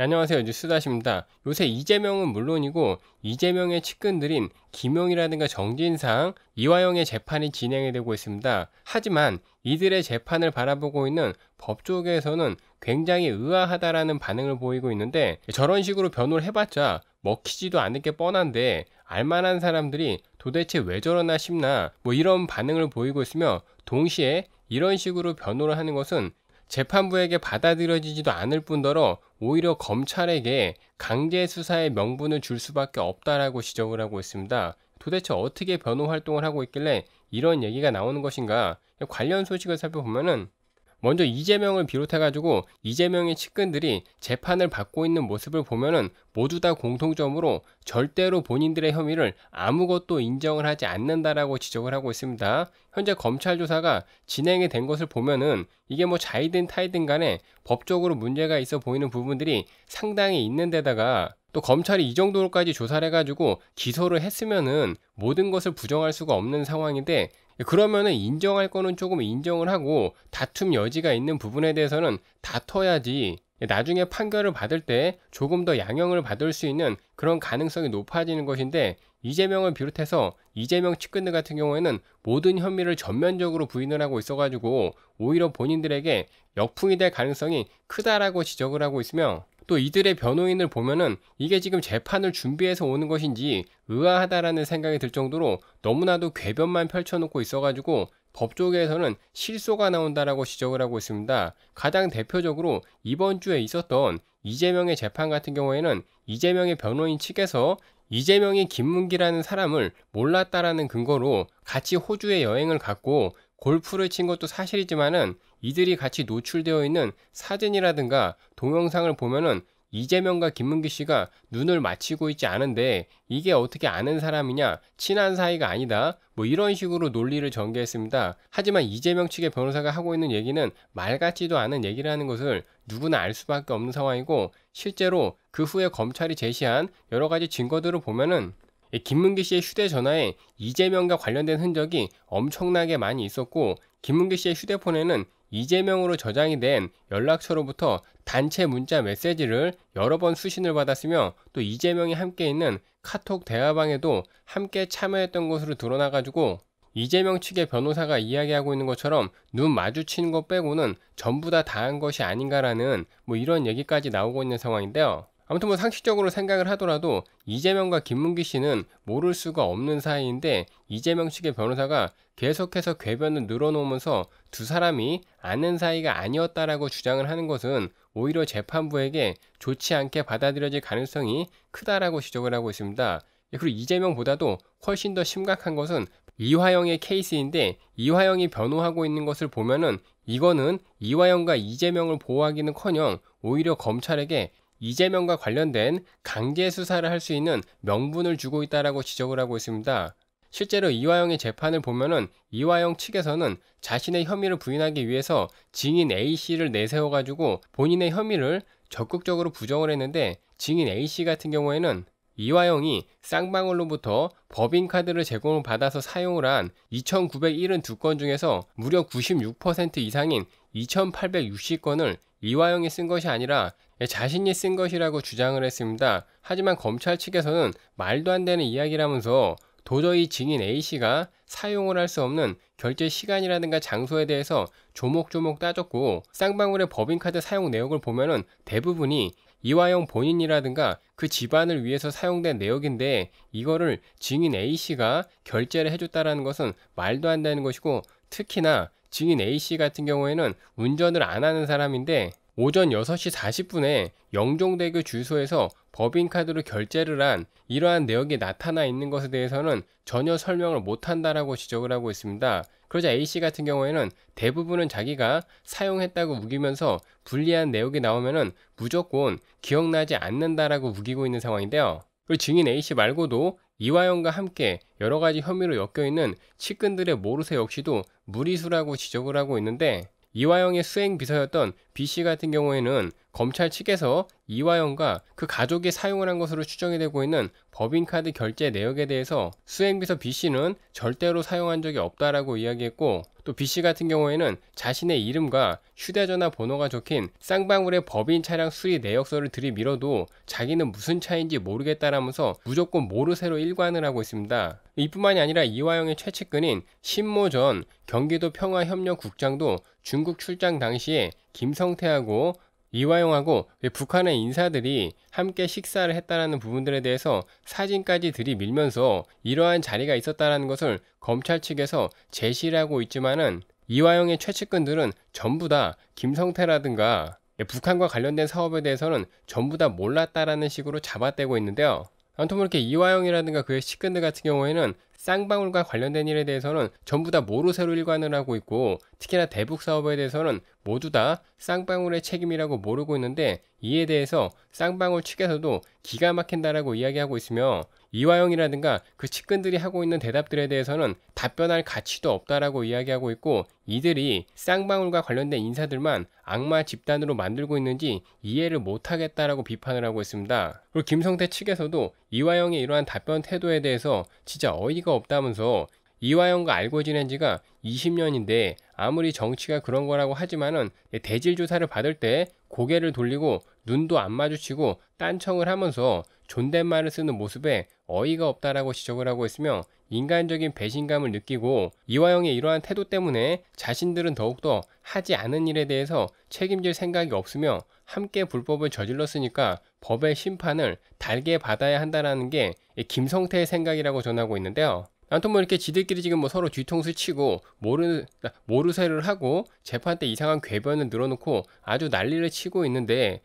네, 안녕하세요. 뉴스다십니다. 요새 이재명은 물론이고 이재명의 측근들인 김용이라든가 정진상, 이화영의 재판이 진행이 되고 있습니다. 하지만 이들의 재판을 바라보고 있는 법조계에서는 굉장히 의아하다라는 반응을 보이고 있는데 저런 식으로 변호를 해봤자 먹히지도 않을 게 뻔한데 알만한 사람들이 도대체 왜 저러나 싶나 뭐 이런 반응을 보이고 있으며 동시에 이런 식으로 변호를 하는 것은 재판부에게 받아들여지지도 않을 뿐더러 오히려 검찰에게 강제 수사의 명분을 줄 수밖에 없다라고 지적을 하고 있습니다. 도대체 어떻게 변호 활동을 하고 있길래 이런 얘기가 나오는 것인가? 관련 소식을 살펴보면은 먼저 이재명을 비롯해가지고 이재명의 측근들이 재판을 받고 있는 모습을 보면은 모두 다 공통점으로 절대로 본인들의 혐의를 아무것도 인정을 하지 않는다라고 지적을 하고 있습니다. 현재 검찰 조사가 진행이 된 것을 보면은 이게 뭐 자이든 타이든 간에 법적으로 문제가 있어 보이는 부분들이 상당히 있는 데다가 또 검찰이 이 정도로까지 조사를 해가지고 기소를 했으면은 모든 것을 부정할 수가 없는 상황인데 그러면은 인정할 거는 조금 인정을 하고 다툼 여지가 있는 부분에 대해서는 다퉈야지 나중에 판결을 받을 때 조금 더 양형을 받을 수 있는 그런 가능성이 높아지는 것인데 이재명을 비롯해서 이재명 측근들 같은 경우에는 모든 혐의를 전면적으로 부인을 하고 있어가지고 오히려 본인들에게 역풍이 될 가능성이 크다라고 지적을 하고 있으며 또 이들의 변호인을 보면은 이게 지금 재판을 준비해서 오는 것인지 의아하다라는 생각이 들 정도로 너무나도 궤변만 펼쳐놓고 있어가지고 법조계에서는 실소가 나온다라고 지적을 하고 있습니다. 가장 대표적으로 이번 주에 있었던 이재명의 재판 같은 경우에는 이재명의 변호인 측에서 이재명이 김문기라는 사람을 몰랐다라는 근거로 같이 호주에 여행을 갔고 골프를 친 것도 사실이지만은 이들이 같이 노출되어 있는 사진이라든가 동영상을 보면은 이재명과 김문기 씨가 눈을 맞히고 있지 않은데 이게 어떻게 아는 사람이냐 친한 사이가 아니다 뭐 이런 식으로 논리를 전개했습니다. 하지만 이재명 측의 변호사가 하고 있는 얘기는 말 같지도 않은 얘기라는 것을 누구나 알 수밖에 없는 상황이고 실제로 그 후에 검찰이 제시한 여러 가지 증거들을 보면은 예, 김문기 씨의 휴대전화에 이재명과 관련된 흔적이 엄청나게 많이 있었고 김문기 씨의 휴대폰에는 이재명으로 저장이 된 연락처로부터 단체 문자 메시지를 여러 번 수신을 받았으며 또 이재명이 함께 있는 카톡 대화방에도 함께 참여했던 것으로 드러나가지고 이재명 측의 변호사가 이야기하고 있는 것처럼 눈 마주치는 것 빼고는 전부 다 다한 것이 아닌가라는 뭐 이런 얘기까지 나오고 있는 상황인데요. 아무튼 뭐 상식적으로 생각을 하더라도 이재명과 김문기 씨는 모를 수가 없는 사이인데 이재명 측의 변호사가 계속해서 궤변을 늘어놓으면서 두 사람이 아는 사이가 아니었다라고 주장을 하는 것은 오히려 재판부에게 좋지 않게 받아들여질 가능성이 크다라고 지적을 하고 있습니다. 예, 그리고 이재명보다도 훨씬 더 심각한 것은 이화영의 케이스인데 이화영이 변호하고 있는 것을 보면은 이거는 이화영과 이재명을 보호하기는커녕 오히려 검찰에게 이재명과 관련된 강제 수사를 할 수 있는 명분을 주고 있다라고 지적을 하고 있습니다. 실제로 이화영의 재판을 보면은 이화영 측에서는 자신의 혐의를 부인하기 위해서 증인 A씨를 내세워가지고 본인의 혐의를 적극적으로 부정을 했는데 증인 A씨 같은 경우에는 이화영이 쌍방울로부터 법인카드를 제공을 받아서 사용을 한 2,972건 중에서 무려 96% 이상인 2,860건을 이화영이 쓴 것이 아니라 자신이 쓴 것이라고 주장을 했습니다. 하지만 검찰 측에서는 말도 안 되는 이야기라면서 도저히 증인 A씨가 사용을 할 수 없는 결제 시간이라든가 장소에 대해서 조목조목 따졌고 쌍방울의 법인카드 사용 내역을 보면은 대부분이 이화영 본인이라든가 그 집안을 위해서 사용된 내역인데 이거를 증인 A씨가 결제를 해줬다는 것은 말도 안 되는 것이고 특히나 증인 A씨 같은 경우에는 운전을 안 하는 사람인데 오전 6시 40분에 영종대교 주소에서 법인카드로 결제를 한 이러한 내역이 나타나 있는 것에 대해서는 전혀 설명을 못한다라고 지적을 하고 있습니다. 그러자 A씨 같은 경우에는 대부분은 자기가 사용했다고 우기면서 불리한 내역이 나오면 무조건 기억나지 않는다라고 우기고 있는 상황인데요. 그리고 증인 A씨 말고도 이화영과 함께 여러 가지 혐의로 엮여 있는 측근들의 모르쇠 역시도 무리수라고 지적을 하고 있는데 이화영의 수행 비서였던 B씨 같은 경우에는 검찰 측에서 이화영과 그 가족이 사용을 한 것으로 추정이 되고 있는 법인카드 결제 내역에 대해서 수행비서 B씨는 절대로 사용한 적이 없다라고 이야기했고 또 B씨 같은 경우에는 자신의 이름과 휴대전화 번호가 적힌 쌍방울의 법인 차량 수리 내역서를 들이밀어도 자기는 무슨 차인지 모르겠다라면서 무조건 모르쇠로 일관을 하고 있습니다. 이뿐만이 아니라 이화영의 최측근인 신모 전 경기도 평화협력국장도 중국 출장 당시에 김성태하고 이화용하고 그 북한의 인사들이 함께 식사를 했다라는 부분들에 대해서 사진까지 들이밀면서 이러한 자리가 있었다라는 것을 검찰 측에서 제시를 하고 있지만은 이화용의 최측근들은 전부 다 김성태라든가 북한과 관련된 사업에 대해서는 전부 다 몰랐다라는 식으로 잡아떼고 있는데요. 아무튼 뭐 이렇게 이화영이라든가 그의 식근들 같은 경우에는 쌍방울과 관련된 일에 대해서는 전부 다 모로 새로 일관을 하고 있고 특히나 대북 사업에 대해서는 모두 다 쌍방울의 책임이라고 모르고 있는데 이에 대해서 쌍방울 측에서도 기가 막힌다라고 이야기하고 있으며 이화영이라든가 그 측근들이 하고 있는 대답들에 대해서는 답변할 가치도 없다라고 이야기하고 있고 이들이 쌍방울과 관련된 인사들만 악마 집단으로 만들고 있는지 이해를 못하겠다라고 비판을 하고 있습니다. 그리고 김성태 측에서도 이화영의 이러한 답변 태도에 대해서 진짜 어이가 없다면서 이화영과 알고 지낸 지가 20년인데 아무리 정치가 그런 거라고 하지만은 대질 조사를 받을 때 고개를 돌리고 눈도 안 마주치고 딴청을 하면서 존댓말을 쓰는 모습에 어이가 없다라고 지적을 하고 있으며 인간적인 배신감을 느끼고 이화영의 이러한 태도 때문에 자신들은 더욱더 하지 않은 일에 대해서 책임질 생각이 없으며 함께 불법을 저질렀으니까 법의 심판을 달게 받아야 한다라는 게 김성태의 생각이라고 전하고 있는데요. 아무튼 뭐 이렇게 지들끼리 지금 뭐 서로 뒤통수 치고 모르 모르쇠를 하고 재판 때 이상한 궤변을 늘어놓고 아주 난리를 치고 있는데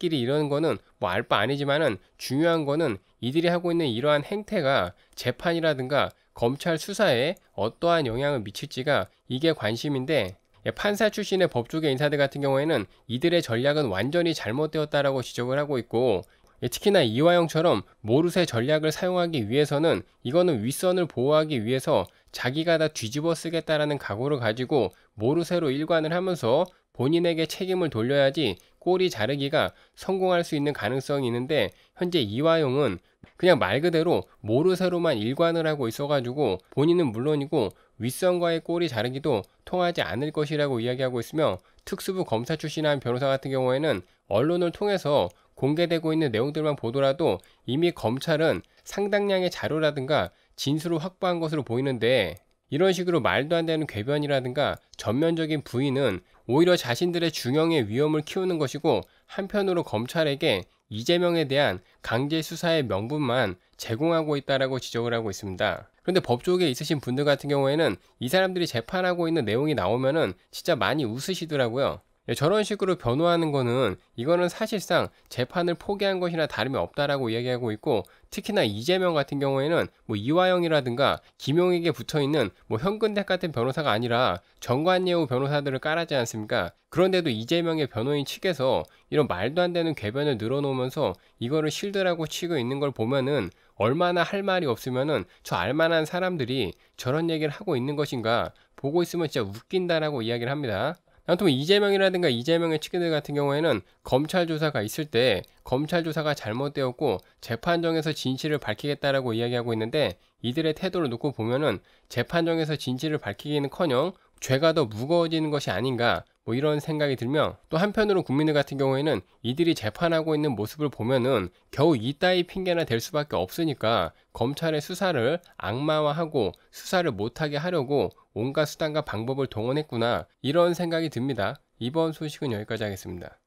자기들끼리 이러는 거는 뭐 알 바 아니지만은 중요한 거는 이들이 하고 있는 이러한 행태가 재판이라든가 검찰 수사에 어떠한 영향을 미칠지가 이게 관심인데 예, 판사 출신의 법조계 인사들 같은 경우에는 이들의 전략은 완전히 잘못되었다라고 지적을 하고 있고 예, 특히나 이화영처럼 모르쇠 전략을 사용하기 위해서는 이거는 윗선을 보호하기 위해서 자기가 다 뒤집어 쓰겠다라는 각오를 가지고 모르쇠로 일관을 하면서 본인에게 책임을 돌려야지 꼬리 자르기가 성공할 수 있는 가능성이 있는데 현재 이화용은 그냥 말 그대로 모르쇠로만 일관을 하고 있어가지고 본인은 물론이고 윗선과의 꼬리 자르기도 통하지 않을 것이라고 이야기하고 있으며 특수부 검사 출신한 변호사 같은 경우에는 언론을 통해서 공개되고 있는 내용들만 보더라도 이미 검찰은 상당량의 자료라든가 진술을 확보한 것으로 보이는데 이런 식으로 말도 안 되는 궤변이라든가 전면적인 부인은 오히려 자신들의 중형의 위험을 키우는 것이고 한편으로 검찰에게 이재명에 대한 강제 수사의 명분만 제공하고 있다라고 지적을 하고 있습니다. 그런데 법조계에 있으신 분들 같은 경우에는 이 사람들이 재판하고 있는 내용이 나오면은 진짜 많이 웃으시더라고요. 예, 저런 식으로 변호하는 거는 이거는 사실상 재판을 포기한 것이나 다름이 없다라고 이야기하고 있고 특히나 이재명 같은 경우에는 뭐 이화영이라든가 김용에게 붙어 있는 뭐 현근택 같은 변호사가 아니라 정관예우 변호사들을 깔아지 않습니까? 그런데도 이재명의 변호인 측에서 이런 말도 안 되는 궤변을 늘어놓으면서 이거를 실드라고 치고 있는 걸 보면은 얼마나 할 말이 없으면은 저 알만한 사람들이 저런 얘기를 하고 있는 것인가 보고 있으면 진짜 웃긴다라고 이야기를 합니다. 아무튼 이재명이라든가 이재명의 측근들 같은 경우에는 검찰 조사가 있을 때 검찰 조사가 잘못되었고 재판정에서 진실을 밝히겠다라고 이야기하고 있는데 이들의 태도를 놓고 보면은 재판정에서 진실을 밝히기는커녕 죄가 더 무거워지는 것이 아닌가 뭐 이런 생각이 들며또 한편으로 국민들 같은 경우에는 이들이 재판하고 있는 모습을 보면은 겨우 이따위 핑계나 될 수밖에 없으니까 검찰의 수사를 악마화하고 수사를 못하게 하려고 온갖 수단과 방법을 동원했구나 이런 생각이 듭니다. 이번 소식은 여기까지 하겠습니다.